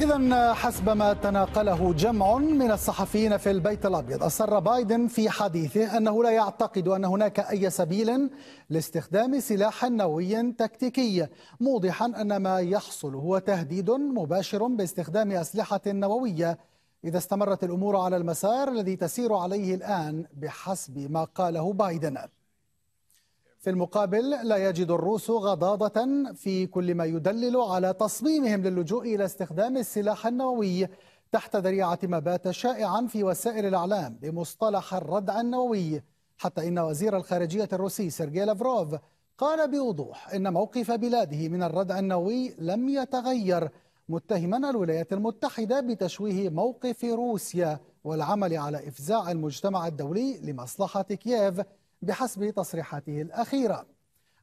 إذا حسب ما تناقله جمع من الصحفيين في البيت الأبيض أصر بايدن في حديثه أنه لا يعتقد أن هناك أي سبيل لاستخدام سلاح نووي تكتيكي موضحا أن ما يحصل هو تهديد مباشر باستخدام أسلحة نووية إذا استمرت الأمور على المسار الذي تسير عليه الآن بحسب ما قاله بايدن في المقابل لا يجد الروس غضاضة في كل ما يدلل على تصميمهم للجوء إلى استخدام السلاح النووي تحت ذريعة ما بات شائعا في وسائل الإعلام بمصطلح الردع النووي حتى إن وزير الخارجية الروسي سيرجي لافروف قال بوضوح إن موقف بلاده من الردع النووي لم يتغير متهما الولايات المتحدة بتشويه موقف روسيا والعمل على إفزاع المجتمع الدولي لمصلحة كييف بحسب تصريحاته الأخيرة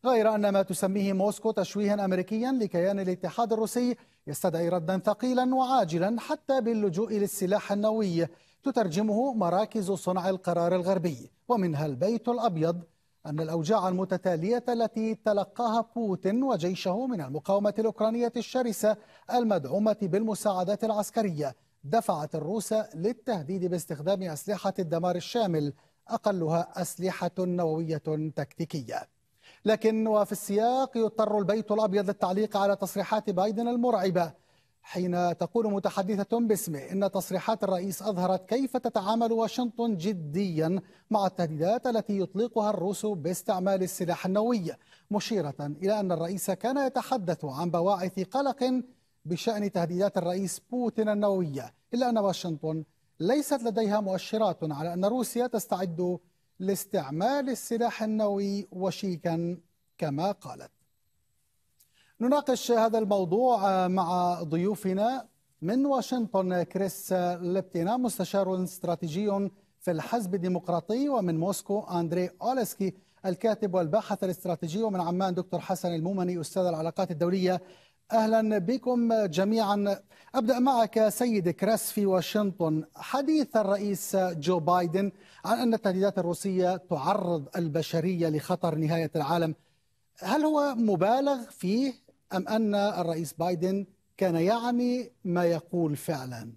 غير أن ما تسميه موسكو تشويها أمريكيا لكيان الاتحاد الروسي يستدعي ردا ثقيلا وعاجلا حتى باللجوء للسلاح النووي تترجمه مراكز صنع القرار الغربي ومنها البيت الأبيض أن الأوجاع المتتالية التي تلقاها بوتين وجيشه من المقاومة الأوكرانية الشرسة المدعومة بالمساعدات العسكرية دفعت الروس للتهديد باستخدام أسلحة الدمار الشامل أقلها أسلحة نووية تكتيكية لكن وفي السياق يضطر البيت الأبيض للتعليق على تصريحات بايدن المرعبة حين تقول متحدثة باسمه إن تصريحات الرئيس أظهرت كيف تتعامل واشنطن جديا مع التهديدات التي يطلقها الروس باستعمال السلاح النووي مشيرة إلى أن الرئيس كان يتحدث عن بواعث قلق بشأن تهديدات الرئيس بوتين النووية إلا أن واشنطن ليست لديها مؤشرات على أن روسيا تستعد لاستعمال السلاح النووي وشيكا كما قالت نناقش هذا الموضوع مع ضيوفنا من واشنطن كريس لبتينا مستشار استراتيجي في الحزب الديمقراطي ومن موسكو أندري أولسكي الكاتب والباحث الاستراتيجي ومن عمان دكتور حسن المومني أستاذ العلاقات الدولية أهلا بكم جميعا أبدأ معك سيد كراس في واشنطن حديث الرئيس جو بايدن عن أن التهديدات الروسية تعرض البشرية لخطر نهاية العالم هل هو مبالغ فيه أم أن الرئيس بايدن كان يعني ما يقول فعلا؟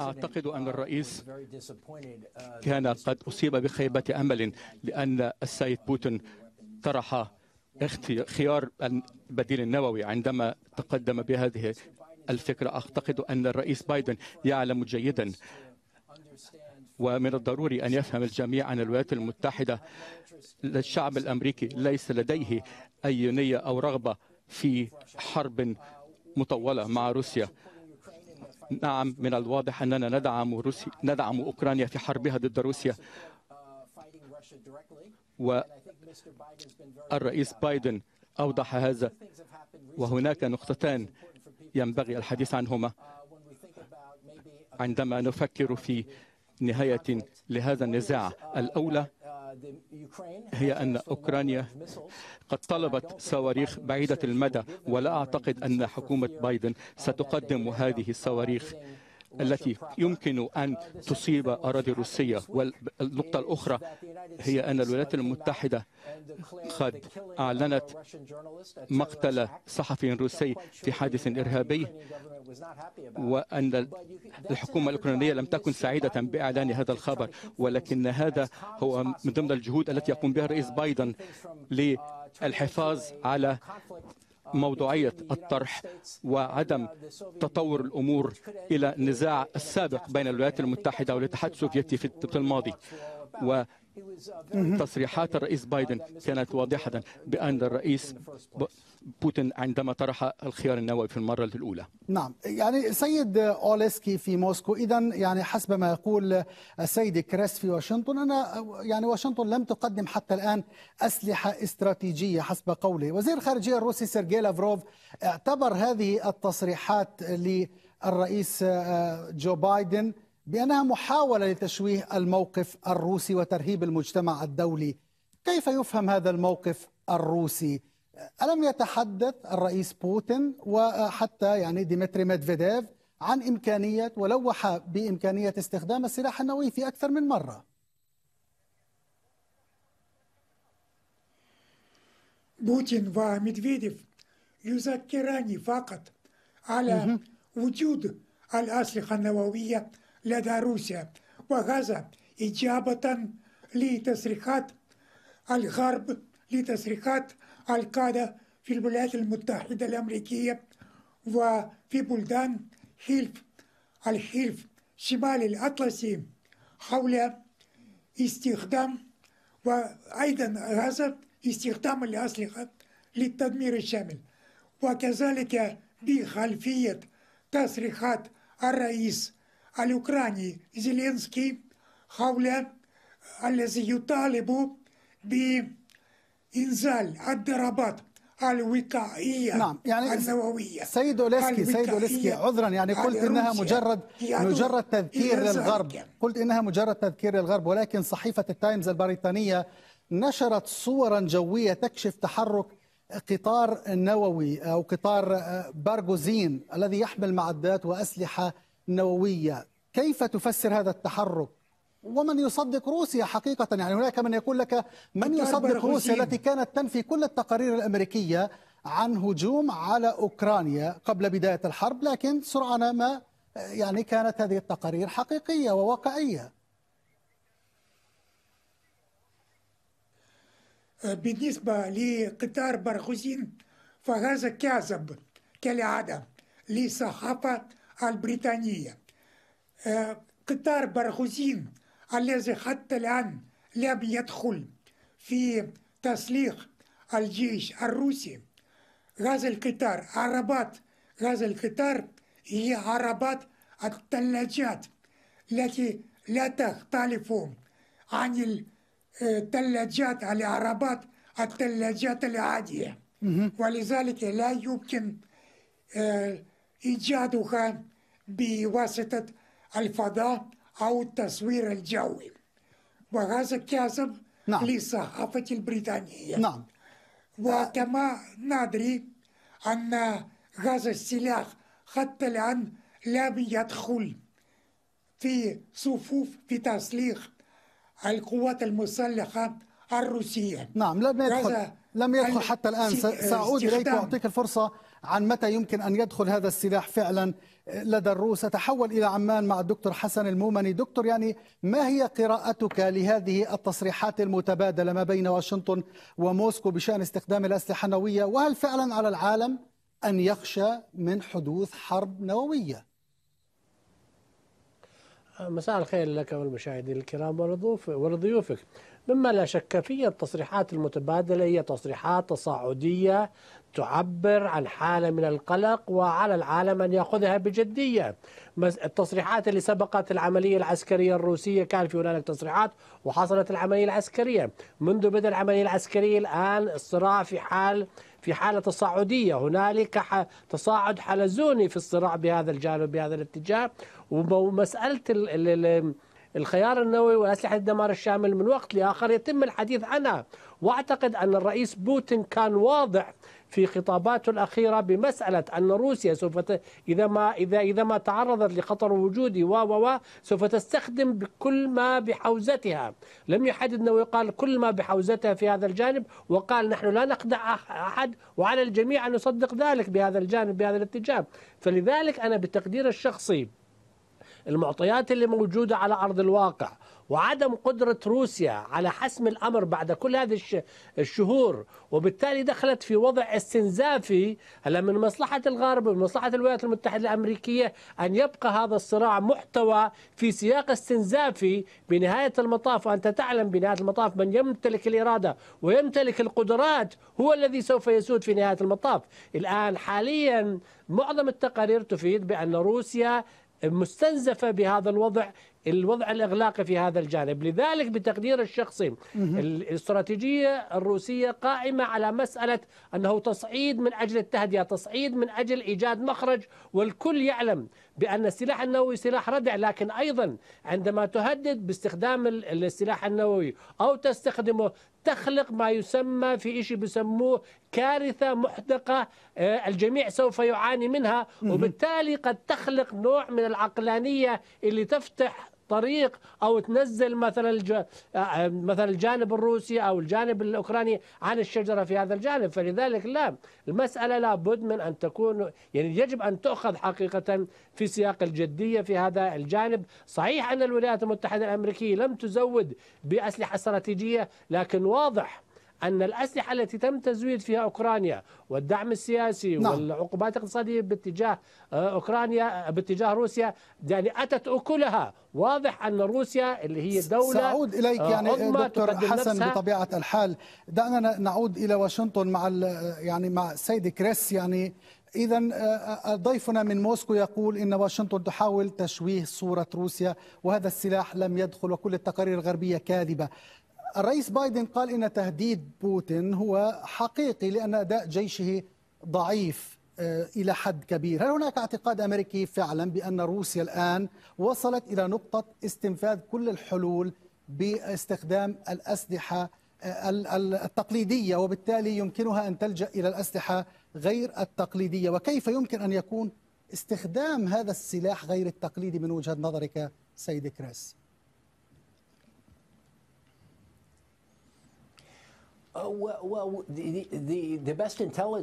أعتقد أن uh, الرئيس uh, كان قد أصيب بخيبة أمل لأن السيد بوتين طرح خيار البديل النووي عندما تقدم بهذه الفكرة أعتقد أن الرئيس بايدن يعلم جيدا ومن الضروري أن يفهم الجميع أن الولايات المتحدة الشعب الأمريكي ليس لديه أي نية أو رغبة في حرب مطولة مع روسيا نعم من الواضح أننا ندعم روسيا ندعم أوكرانيا في حربها ضد روسيا والرئيس بايدن أوضح هذا وهناك نقطتان ينبغي الحديث عنهما عندما نفكر في نهاية لهذا النزاع الأولى آه، هي أن أوكرانيا قد طلبت صواريخ بعيدة المدى ولا أعتقد أن حكومة بايدن ستقدم هذه الصواريخ التي يمكن أن تصيب أراضي روسية والنقطة الأخرى هي أن الولايات المتحدة قد أعلنت مقتل صحفي روسي في حادث إرهابي وأن الحكومة الأوكرانية لم تكن سعيدة بإعلان هذا الخبر ولكن هذا هو من ضمن الجهود التي يقوم بها الرئيس بايدن للحفاظ على موضوعية الطرح وعدم تطور الأمور إلى النزاع السابق بين الولايات المتحدة والاتحاد السوفيتي في الماضي و Mhm. تصريحات الرئيس بايدن كانت واضحة بأن الرئيس بوتين عندما طرح الخيار النووي في المرة الأولى نعم يعني سيد أوليسكي في موسكو إذا يعني حسب ما يقول السيد كريس في واشنطن أنا يعني واشنطن لم تقدم حتى الآن أسلحة استراتيجية حسب قوله وزير الخارجية الروسي سيرجي لافروف اعتبر هذه التصريحات للرئيس جو بايدن بأنها محاولة لتشويه الموقف الروسي وترهيب المجتمع الدولي كيف يفهم هذا الموقف الروسي؟ ألم يتحدث الرئيس بوتين وحتى يعني ديمتري ميدفيديف عن إمكانية ولوح بإمكانية استخدام السلاح النووي في أكثر من مرة بوتين وميدفيديف يذكران فقط على وجود الأسلحة النووية لدى روسيا وغزة إجابة لتصريحات الغرب لتصريحات القادة في الولايات المتحدة الأمريكية وفي بلدان حلف الحلف شمال الأطلسي حول استخدام وأيضا غزة استخدام الأسلحة للتدمير الشامل وكذلك بخلفية تصريحات الرئيس الأوكراني زيلينسكي حول الذي يطالب بإنزال الضربات الوقائية نعم يعني النووية سيد أوليسكي سيد أوليسكي عذرا يعني قلت إنها مجرد مجرد تذكير للغرب قلت إنها مجرد تذكير للغرب ولكن صحيفة التايمز البريطانية نشرت صورا جوية تكشف تحرك قطار نووي أو قطار بارغوزين الذي يحمل معدات وأسلحة نووية كيف تفسر هذا التحرك ومن يصدق روسيا حقيقة يعني هناك من يقول لك من يصدق روسيا التي كانت تنفي كل التقارير الأمريكية عن هجوم على أوكرانيا قبل بداية الحرب لكن سرعان ما يعني كانت هذه التقارير حقيقية وواقعية بالنسبة لقطار برغوزين فهذا كاذب كالعادة لصحافة البريطانية قطار برغوزين الذي حتى الآن لم يدخل في تسليح الجيش الروسي هذا القطار عربات هذا القطار هي عربات الثلاجات التي لا تختلف عن الثلاجات العربات الثلاجات العادية ولذلك لا يمكن إيجادها بواسطة الفضاء أو التصوير الجوي وهذا كاذب نعم. للصحافة البريطانية نعم وكما ندري أن هذا السلاح حتى الآن لم يدخل في صفوف في تسليح القوات المسلحة الروسية نعم لم يدخل لم يدخل حتى الآن سأعود إليك وأعطيك الفرصة عن متى يمكن أن يدخل هذا السلاح فعلا لدى الروس أتحول إلى عمان مع الدكتور حسن المومني دكتور يعني ما هي قراءتك لهذه التصريحات المتبادلة ما بين واشنطن وموسكو بشأن استخدام الأسلحة النووية وهل فعلا على العالم أن يخشى من حدوث حرب نووية مساء الخير لك والمشاهدين الكرام ولضيوفك مما لا شك فيه التصريحات المتبادلة هي تصريحات تصاعدية تعبر عن حالة من القلق وعلى العالم أن يأخذها بجدية التصريحات اللي سبقت العملية العسكرية الروسية كان في هنالك تصريحات وحصلت العملية العسكرية منذ بدء العملية العسكرية الآن الصراع في حال في حالة تصاعدية هنالك تصاعد حلزوني في الصراع بهذا الجانب بهذا الاتجاه ومسألة الخيار النووي وأسلحة الدمار الشامل من وقت لآخر يتم الحديث عنها وأعتقد أن الرئيس بوتين كان واضح في خطاباته الأخيرة بمسألة أن روسيا سوف ت... إذا ما إذا إذا ما تعرضت لخطر وجودي و و سوف تستخدم بكل ما بحوزتها، لم يحدد أنه قال كل ما بحوزتها في هذا الجانب وقال نحن لا نخدع أحد وعلى الجميع أن يصدق ذلك بهذا الجانب بهذا الاتجاه، فلذلك أنا بتقدير الشخصي المعطيات اللي موجودة على أرض الواقع وعدم قدرة روسيا على حسم الأمر بعد كل هذه الشهور وبالتالي دخلت في وضع استنزافي هلا من مصلحة الغرب ومن مصلحة الولايات المتحدة الأمريكية أن يبقى هذا الصراع محتوى في سياق استنزافي بنهاية المطاف وأنت تعلم بنهاية المطاف من يمتلك الإرادة ويمتلك القدرات هو الذي سوف يسود في نهاية المطاف الآن حاليا معظم التقارير تفيد بأن روسيا مستنزفة بهذا الوضع الوضع الإغلاقي في هذا الجانب لذلك بتقدير الشخصي الاستراتيجية الروسية قائمة على مسألة أنه تصعيد من أجل التهدئة تصعيد من أجل إيجاد مخرج والكل يعلم بأن السلاح النووي سلاح ردع لكن أيضا عندما تهدد باستخدام السلاح النووي أو تستخدمه تخلق ما يسمى في شيء بسموه كارثة محدقة آه، الجميع سوف يعاني منها وبالتالي قد تخلق نوع من العقلانية اللي تفتح الطريق أو تنزل مثلا الج... آه، آه، مثلا الجانب الروسي أو الجانب الأوكراني عن الشجرة في هذا الجانب فلذلك لا المسألة لابد من أن تكون يعني يجب أن تؤخذ حقيقة في سياق الجدية في هذا الجانب صحيح أن الولايات المتحدة الأمريكية لم تزود بأسلحة استراتيجية لكن واضح أن الأسلحة التي تم تزويد فيها أوكرانيا والدعم السياسي نعم. والعقوبات الاقتصادية باتجاه آه، أوكرانيا آه، باتجاه روسيا يعني أتت أكلها واضح أن روسيا اللي هي دولة سأعود إليك آه، يعني دكتور حسن نفسها. بطبيعة الحال دعنا نعود إلى واشنطن مع يعني مع السيد كريس يعني إذا ضيفنا من موسكو يقول إن واشنطن تحاول تشويه صورة روسيا وهذا السلاح لم يدخل وكل التقارير الغربية كاذبة الرئيس بايدن قال ان تهديد بوتين هو حقيقي لان اداء جيشه ضعيف آه، الى حد كبير، هل هناك اعتقاد امريكي فعلا بان روسيا الان وصلت الى نقطه استنفاذ كل الحلول باستخدام الاسلحه آه، التقليديه وبالتالي يمكنها ان تلجا الى الاسلحه غير التقليديه، وكيف يمكن ان يكون استخدام هذا السلاح غير التقليدي من وجهه نظرك سيد كريس؟ Oh,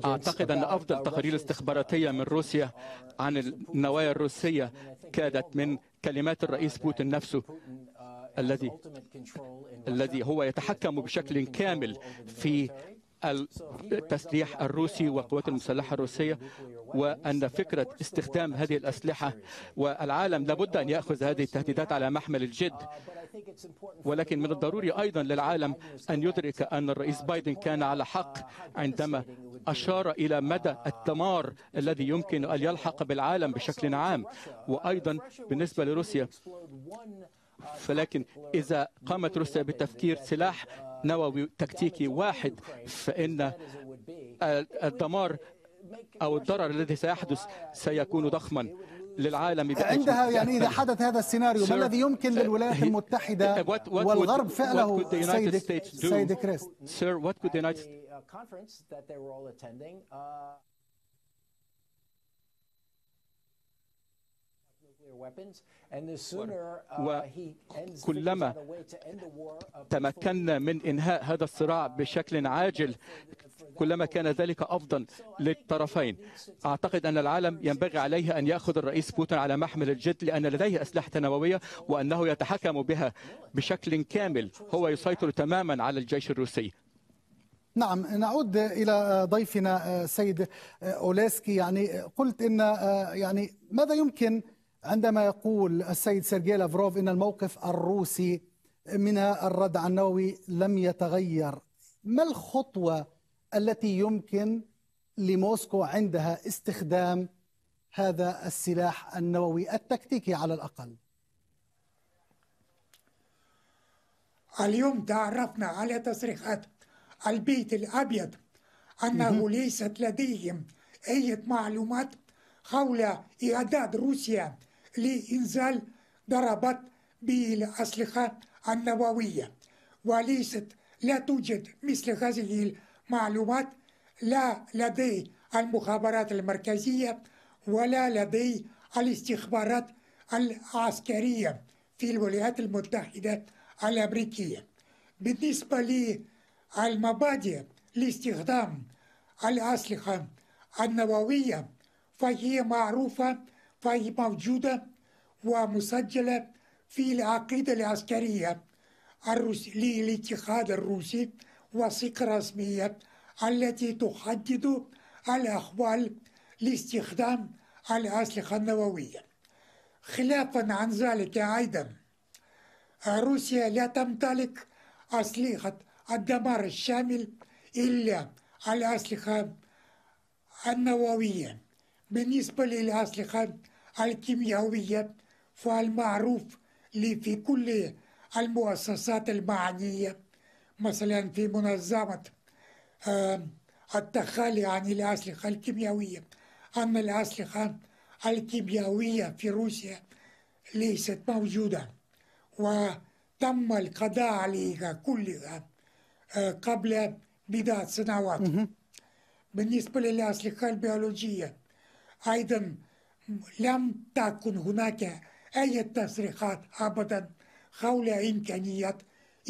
أعتقد أن أفضل تقارير استخباراتية من روسيا عن النوايا الروسية كادت من كلمات الرئيس بوتين نفسه uh, الذي الذي هو يتحكم بشكل كامل في التسليح الروسي والقوات المسلحة الروسية وأن فكرة استخدام هذه الأسلحة والعالم لابد أن يأخذ هذه التهديدات على محمل الجد uh, ولكن من الضروري أيضا للعالم أن يدرك أن الرئيس بايدن كان على حق عندما أشار إلى مدى الدمار الذي يمكن أن يلحق بالعالم بشكل عام وأيضا بالنسبة لروسيا فلكن إذا قامت روسيا بتفكير سلاح نووي تكتيكي واحد فإن الدمار أو الضرر الذي سيحدث سيكون ضخما للعالم بشكل عندها يعني اذا حدث هذا السيناريو ما الذي يمكن للولايات المتحده والغرب فعله سيد سيد كريست وكلما uh, uh, تمكنا من إنهاء هذا الصراع uh, بشكل عاجل كلما كان ذلك أفضل للطرفين أعتقد أن العالم ينبغي عليه أن يأخذ الرئيس بوتين على محمل الجد لأن لديه أسلحة نووية وأنه يتحكم بها بشكل كامل هو يسيطر تماما على الجيش الروسي نعم نعود الى ضيفنا آه، سيد آه، اوليسكي يعني قلت ان آه، يعني ماذا يمكن عندما يقول السيد سيرجي لافروف ان الموقف الروسي من الردع النووي لم يتغير ما الخطوه التي يمكن لموسكو عندها استخدام هذا السلاح النووي التكتيكي على الاقل اليوم تعرفنا على تصريحات البيت الابيض انه ليست لديهم اي معلومات حول اعداد روسيا لإنزال ضربات بالأسلحة النووية وليست لا توجد مثل هذه المعلومات لا لدي المخابرات المركزية ولا لدي الاستخبارات العسكرية في الولايات المتحدة الأمريكية بالنسبة للمبادئ لاستخدام الأسلحة النووية فهي معروفة فهي طيب، موجودة ومسجلة في العقيدة العسكرية للاتحاد الروسي وثيقة رسمية التي تحدد الأحوال لاستخدام الأسلحة النووية خلافا عن ذلك أيضا روسيا لا تمتلك أسلحة الدمار الشامل إلا الأسلحة النووية بالنسبة للأسلحة الكيميائية فالمعروف لي في كل المؤسسات المعنية مثلا في منظمة التخلي عن الأسلحة الكيميائية أن الأسلحة الكيميائية في روسيا ليست موجودة وتم القضاء عليها كلها آه، قبل بضع سنوات بالنسبة للأسلحة البيولوجية أيضا لم تكن هناك أي تصريحات أبدا حول إمكانية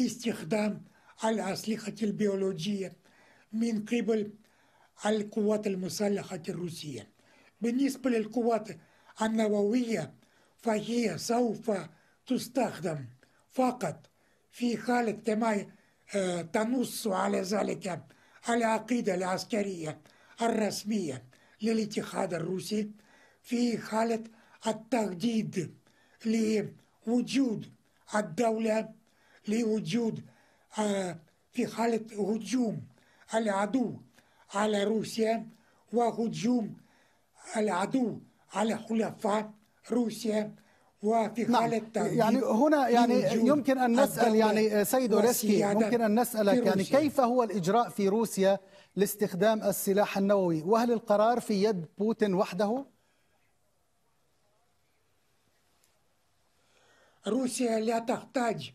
استخدام الأسلحة البيولوجية من قبل القوات المسلحة الروسية بالنسبة للقوات النووية فهي سوف تستخدم فقط في حالة آه، كما تنص على ذلك العقيدة العسكرية الرسمية للاتحاد الروسي في حالة التهديد لوجود الدولة لوجود آه، في حالة هجوم العدو على روسيا وهجوم العدو على حلفاء روسيا وفي نعم. حالة يعني هنا يعني يمكن أن نسأل يعني آه، سيد اوريسكي يمكن أن نسألك يعني كيف هو الإجراء في روسيا لاستخدام السلاح النووي وهل القرار في يد بوتين وحده؟ روسيا لا تحتاج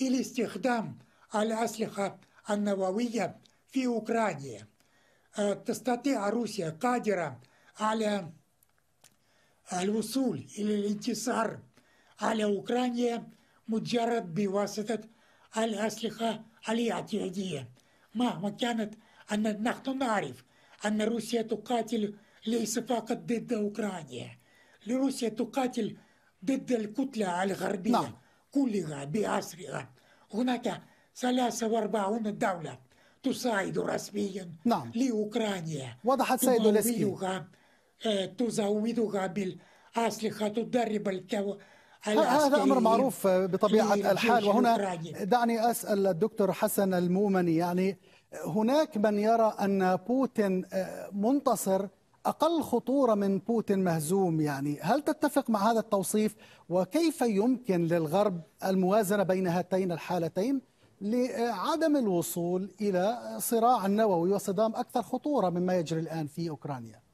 إلى استخدام الأسلحة النووية في أوكرانيا آه، تستطيع روسيا قادرة على الوصول إلى الانتصار على أوكرانيا مجرد بواسطة الأسلحة الاعتيادية مهما كانت أن نحن نعرف أن روسيا تقاتل ليس فقط ضد أوكرانيا لروسيا تقاتل ضد الكتلة الغربية نعم. كلها بأسرها هناك 43 دولة تساعد رسميا نعم. لأوكرانيا وضحت سيد آه، تزودها بالأسلحة تدرب الكو... هذا أمر معروف بطبيعة الحال وهنا دعني أسأل الدكتور حسن المؤمني يعني هناك من يرى أن بوتين آه، منتصر أقل خطورة من بوتين مهزوم يعني هل تتفق مع هذا التوصيف وكيف يمكن للغرب الموازنة بين هاتين الحالتين لعدم الوصول إلى صراع نووي وصدام أكثر خطورة مما يجري الآن في أوكرانيا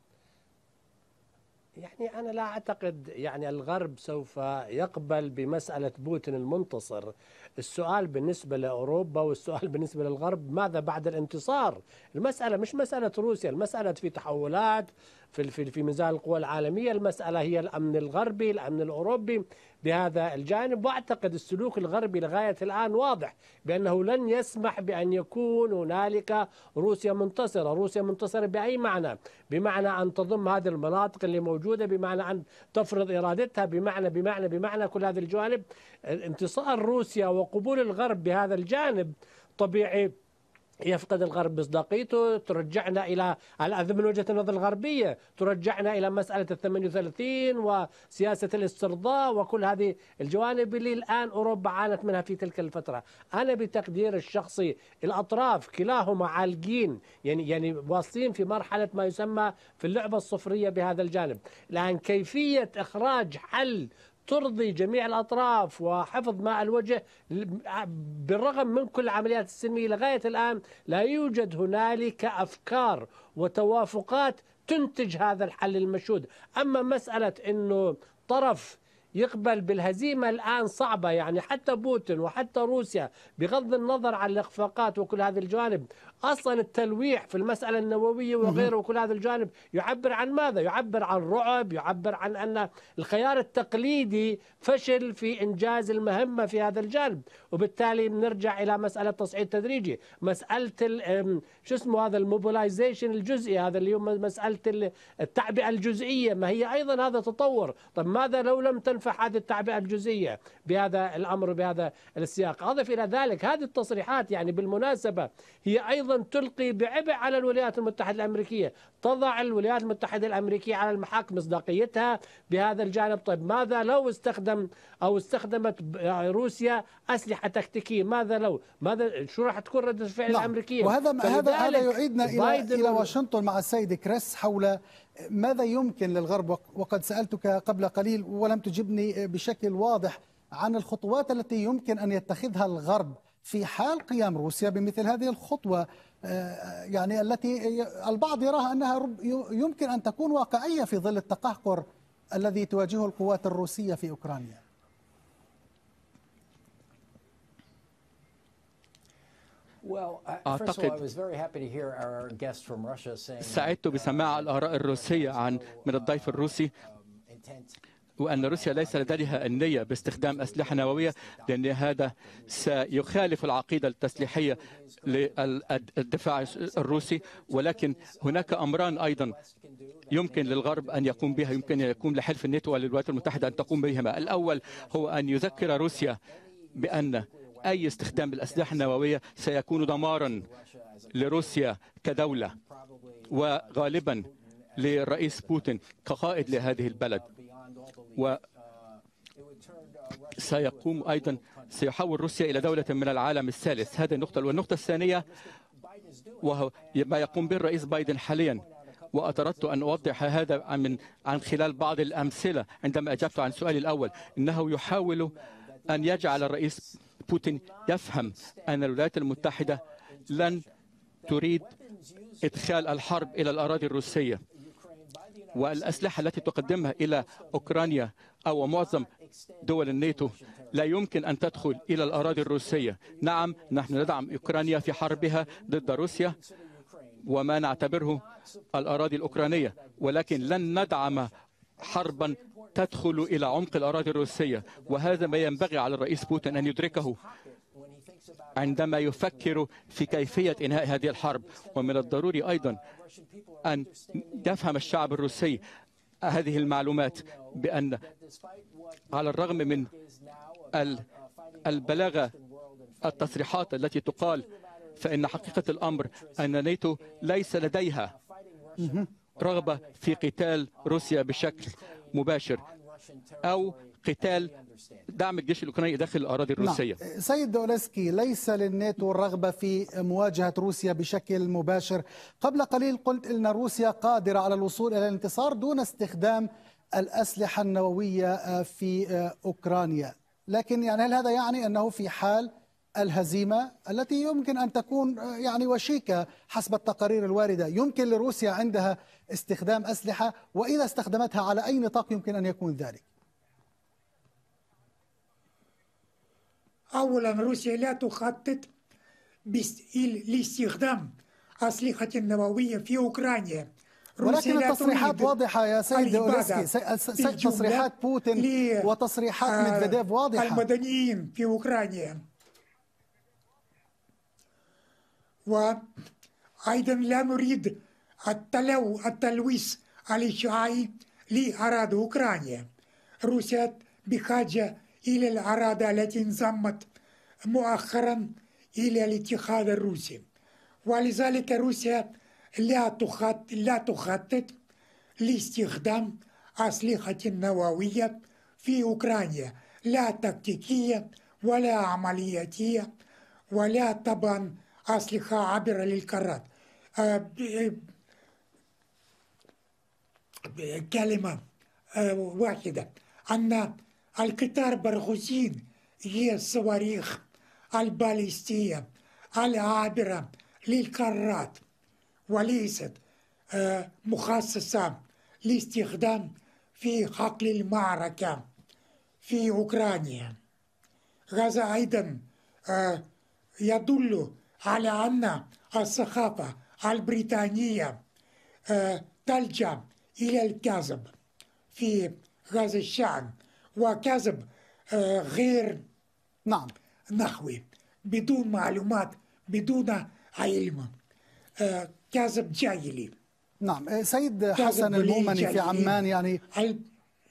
يعني أنا لا أعتقد يعني الغرب سوف يقبل بمسألة بوتين المنتصر السؤال بالنسبة لأوروبا والسؤال بالنسبة للغرب ماذا بعد الانتصار المسألة مش مسألة روسيا المسألة في تحولات في في في ميزان القوى العالميه المساله هي الامن الغربي الامن الاوروبي بهذا الجانب واعتقد السلوك الغربي لغايه الان واضح بانه لن يسمح بان يكون هنالك روسيا منتصره، روسيا منتصره باي معنى؟ بمعنى ان تضم هذه المناطق اللي موجوده، بمعنى ان تفرض ارادتها، بمعنى بمعنى بمعنى كل هذه الجوانب، انتصار روسيا وقبول الغرب بهذا الجانب طبيعي يفقد الغرب مصداقيته ترجعنا الى على من وجهه النظر الغربيه ترجعنا الى مساله ال 38 وسياسه الاسترضاء وكل هذه الجوانب اللي الان اوروبا عانت منها في تلك الفتره انا بتقدير الشخصي الاطراف كلاهما عالقين يعني يعني واصلين في مرحله ما يسمى في اللعبه الصفريه بهذا الجانب الان كيفيه اخراج حل ترضي جميع الأطراف وحفظ ماء الوجه بالرغم من كل العمليات السلمية لغاية الآن لا يوجد هنالك أفكار وتوافقات تنتج هذا الحل المشهود أما مسألة أنه طرف يقبل بالهزيمة الآن صعبة يعني حتى بوتين وحتى روسيا بغض النظر عن الإخفاقات وكل هذه الجوانب أصلا التلويح في المسألة النووية وغيره وكل هذا الجانب يعبر عن ماذا؟ يعبر عن رعب يعبر عن أن الخيار التقليدي فشل في إنجاز المهمة في هذا الجانب وبالتالي نرجع إلى مسألة تصعيد تدريجي مسألة شو اسمه هذا الموبلايزيشن الجزئي هذا اليوم مسألة التعبئة الجزئية ما هي أيضا هذا تطور طب ماذا لو لم تنفع هذه التعبئة الجزئية بهذا الأمر بهذا السياق أضف إلى ذلك هذه التصريحات يعني بالمناسبة هي أيضا تلقي بعبء على الولايات المتحدة الأمريكية تضع الولايات المتحدة الأمريكية على المحك مصداقيتها بهذا الجانب طيب ماذا لو استخدم أو استخدمت روسيا أسلحة تكتيكية ماذا لو ماذا شو راح تكون ردة الفعل نعم. الأمريكية وهذا هذا هذا يعيدنا إلى إلى واشنطن مع السيد كريس حول ماذا يمكن للغرب وقد سألتك قبل قليل ولم تجبني بشكل واضح عن الخطوات التي يمكن أن يتخذها الغرب في حال قيام روسيا بمثل هذه الخطوة آه، يعني التي البعض يراها أنها يمكن أن تكون واقعية في ظل التقهقر الذي تواجهه القوات الروسية في أوكرانيا أعتقد سعدت uh, بسماع الآراء الروسية عن من الضيف الروسي um, وأن روسيا ليس لديها النية باستخدام أسلحة نووية لأن هذا سيخالف العقيدة التسليحية للدفاع الروسي ولكن هناك أمران أيضا يمكن للغرب أن يقوم بها يمكن أن يقوم لحلف الناتو وللولايات المتحدة أن تقوم بهما الأول هو أن يذكر روسيا بأن أي استخدام الاسلحه النووية سيكون دمارا لروسيا كدولة وغالبا للرئيس بوتين كقائد لهذه البلد و سيقوم أيضا سيحول روسيا إلى دولة من العالم الثالث هذه النقطة والنقطة الثانية وهو ما يقوم به الرئيس بايدن حاليا وأردت أن أوضح هذا من عن خلال بعض الأمثلة عندما أجبت عن سؤالي الأول إنه يحاول أن يجعل الرئيس بوتين يفهم أن الولايات المتحدة لن تريد إدخال الحرب إلى الأراضي الروسية والأسلحة التي تقدمها إلى أوكرانيا أو معظم دول الناتو لا يمكن أن تدخل إلى الأراضي الروسية نعم نحن ندعم أوكرانيا في حربها ضد روسيا وما نعتبره الأراضي الأوكرانية ولكن لن ندعم حربا تدخل إلى عمق الأراضي الروسية وهذا ما ينبغي على الرئيس بوتين أن يدركه عندما يفكر في كيفية إنهاء هذه الحرب ومن الضروري أيضا أن يفهم الشعب الروسي هذه المعلومات بأن على الرغم من البلاغة التصريحات التي تقال فإن حقيقة الأمر أن ناتو ليس لديها رغبة في قتال روسيا بشكل مباشر أو قتال دعم الجيش الاوكراني داخل الاراضي نعم. الروسيه نعم. سيد دولسكي ليس للناتو الرغبه في مواجهه روسيا بشكل مباشر قبل قليل قلت ان روسيا قادره على الوصول الى الانتصار دون استخدام الاسلحه النوويه آه، في آه، اوكرانيا لكن يعني هل هذا يعني انه في حال الهزيمه التي يمكن ان تكون آه، يعني وشيكه حسب التقارير الوارده، يمكن لروسيا عندها استخدام اسلحه واذا استخدمتها على اي نطاق يمكن ان يكون ذلك؟ أولا روسيا لا تخطط لاستخدام أسلحة نووية في أوكرانيا ولكن التصريحات واضحة يا سيد أوريسكي سيد تصريحات بوتين وتصريحات آه، ميدفيديف واضحة المدنيين في أوكرانيا وأيضا لا نريد التلو التلويث الإشعاعي لأراضي أوكرانيا روسيا بحاجة إلى العرادة التي انضمت مؤخرا إلى الاتحاد الروسي ولذلك روسيا لا تخطط, لا تخطط لاستخدام أسلحة نووية في أوكرانيا لا تكتيكية ولا عملياتية ولا طبعا أسلحة عبر للقارات آه، آه، كلمة آه، واحدة أن القطار برغوزين هي الصواريخ الباليستية العابرة للقارات وليست آه، مخصصة لاستخدام في حقل المعركة في أوكرانيا هذا أيضا آه، يدل على أن الصحافة البريطانية آه، تلجأ إلى الكذب في هذا الشأن وكذب آه، غير نعم نحوي بدون معلومات بدون علم آه، كذب جاهلي نعم آه، سيد حسن المؤمني في عمان يعني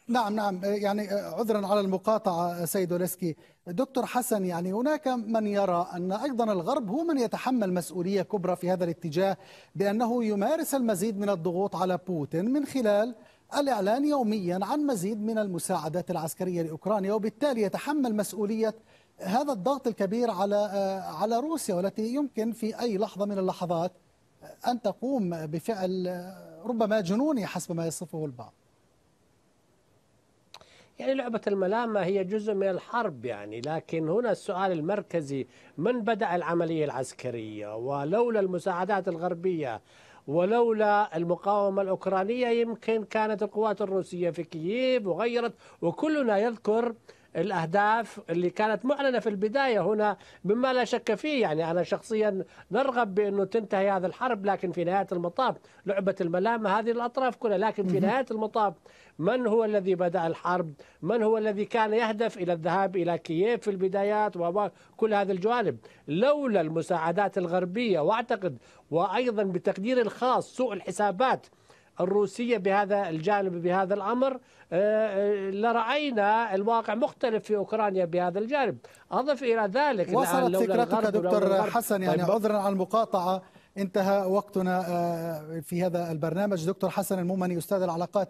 نعم نعم يعني عذرا على المقاطعة سيد اوليسكي دكتور حسن يعني هناك من يرى أن أيضا الغرب هو من يتحمل مسؤولية كبرى في هذا الاتجاه بأنه يمارس المزيد من الضغوط على بوتين من خلال الإعلان يوميا عن مزيد من المساعدات العسكرية لأوكرانيا وبالتالي يتحمل مسؤولية هذا الضغط الكبير على آه، على روسيا والتي يمكن في أي لحظة من اللحظات آه، أن تقوم بفعل آه، ربما جنوني حسب ما يصفه البعض يعني لعبة الملامة هي جزء من الحرب يعني لكن هنا السؤال المركزي من بدأ العملية العسكرية ولولا المساعدات الغربية ولولا المقاومة الأوكرانية يمكن كانت القوات الروسية في كييف وغيرت وكلنا يذكر الاهداف اللي كانت معلنه في البدايه هنا مما لا شك فيه يعني انا شخصيا نرغب بانه تنتهي هذه الحرب لكن في نهايه المطاف لعبه الملامه هذه الاطراف كلها لكن في نهايه المطاف من هو الذي بدأ الحرب من هو الذي كان يهدف إلى الذهاب إلى كييف في البدايات وكل هذه الجوانب لولا المساعدات الغربية وأعتقد وأيضا بتقدير الخاص سوء الحسابات الروسية بهذا الجانب بهذا الأمر آه، آه، لرأينا الواقع مختلف في أوكرانيا بهذا الجانب أضف إلى ذلك وصلت فكرتك دكتور حسن يعني طيب. عذرا عن المقاطعة انتهى وقتنا آه، في هذا البرنامج دكتور حسن المؤمني استاذ العلاقات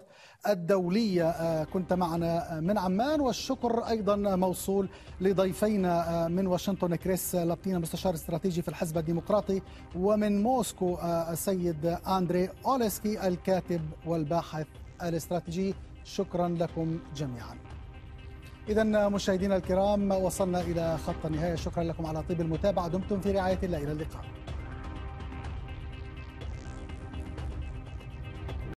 الدوليه آه، كنت معنا آه، من عمان والشكر ايضا موصول لضيفينا من واشنطن كريس لابتينا مستشار استراتيجي في الحزب الديمقراطي ومن موسكو السيد اندري اوليسكي الكاتب والباحث الاستراتيجي شكرا لكم جميعا إذا مشاهدينا الكرام وصلنا إلى خط النهاية شكرا لكم على طيب المتابعة دمتم في رعاية الله إلى اللقاء